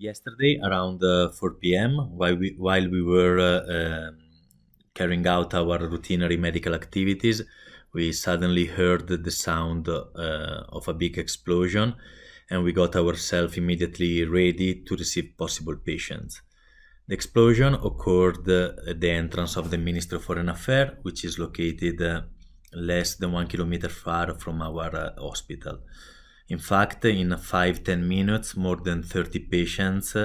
yesterday around uh, 4 p.m. while we while we were uh, um, carrying out our routinary medical activities, we suddenly heard the sound uh, of a big explosion, and we got ourselves immediately ready to receive possible patients. The explosion occurred at the entrance of the Ministry of Foreign Affairs, which is located uh, less than one kilometer far from our uh, hospital. In fact, in five ten minutes, more than 30 patients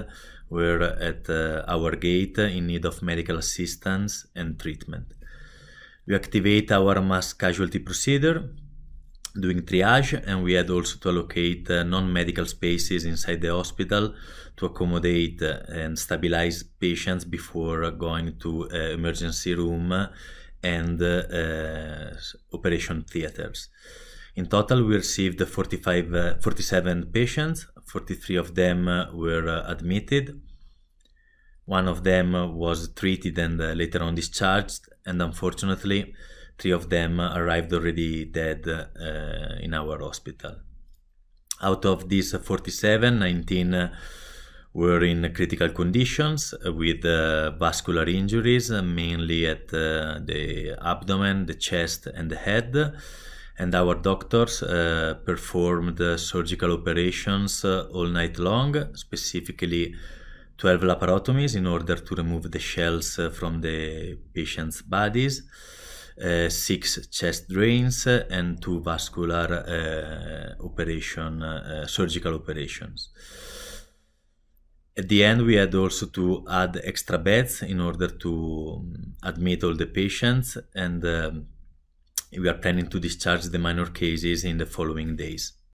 were at uh, our gate in need of medical assistance and treatment. We activate our mass casualty procedure doing triage, and we had also to allocate uh, non medical spaces inside the hospital to accommodate uh, and stabilize patients before going to emergency room and operation theaters. In total, we received 45, uh, 47 patients. 43 of them uh, were uh, admitted. One of them was treated and later on discharged, and unfortunately, three of them arrived already dead uh, in our hospital. Out of these 47, 19 were in critical conditions with uh, vascular injuries, mainly at uh, the abdomen, the chest, and the head and our doctors uh, performed surgical operations uh, all night long, specifically 12 laparotomies in order to remove the shells uh, from the patient's bodies, uh, six chest drains, uh, and two vascular operation, surgical operations. At the end, we had also to add extra beds in order to um, admit all the patients and um, we are planning to discharge the minor cases in the following days.